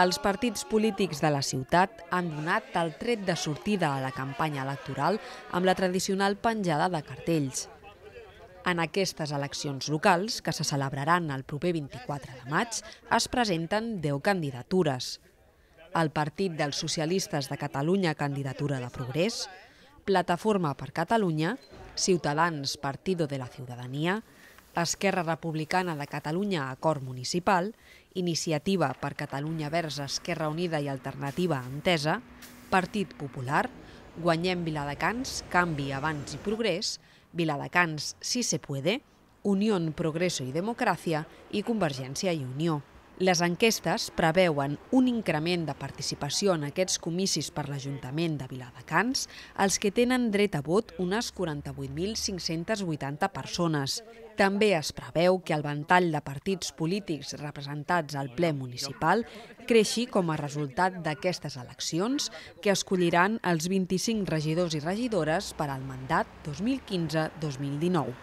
Els partits polítics de la ciutat han donat el tret de sortida a la campanya electoral amb la tradicional penjada de cartells. En aquestes eleccions locals, que se celebraran el proper 24 de maig, es presenten 10 candidatures. El Partit dels Socialistes de Catalunya Candidatura de Progrés, Plataforma per Catalunya, Ciutadans Partido de la Ciutadania, Esquerra Republicana de Catalunya a Acord Municipal, Iniciativa per Catalunya Verds Esquerra Unida i Alternativa Entesa, Partit Popular, Guanyem Viladecans, Canvi, Abans i Progrés, Viladecans, si se puede, Unió, Progreso i Democràcia i Convergència i Unió. Les enquestes preveuen un increment de participació en aquests comicis per l'Ajuntament de Viladecans, els que tenen dret a vot unes 48.580 persones. També es preveu que el ventall de partits polítics representats al ple municipal creixi com a resultat d'aquestes eleccions, que escolliran els 25 regidors i regidores per al mandat 2015-2019.